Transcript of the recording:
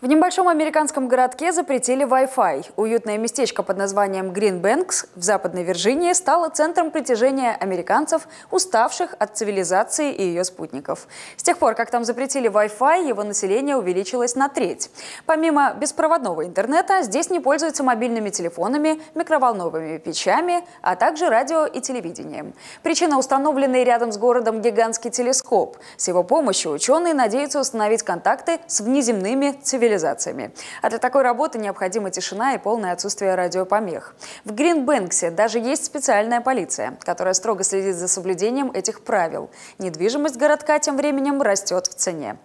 В небольшом американском городке запретили Wi-Fi. Уютное местечко под названием Green Banks в Западной Вирджинии стало центром притяжения американцев, уставших от цивилизации и ее спутников. С тех пор, как там запретили Wi-Fi, его население увеличилось на треть. Помимо беспроводного интернета, здесь не пользуются мобильными телефонами, микроволновыми печами, а также радио и телевидением. Причина – установленный рядом с городом гигантский телескоп. С его помощью ученые надеются установить контакты с внеземными цивилизациями сигнализациями. А для такой работы необходима тишина и полное отсутствие радиопомех. В Гринбэнксе даже есть специальная полиция, которая строго следит за соблюдением этих правил. Недвижимость городка тем временем растет в цене.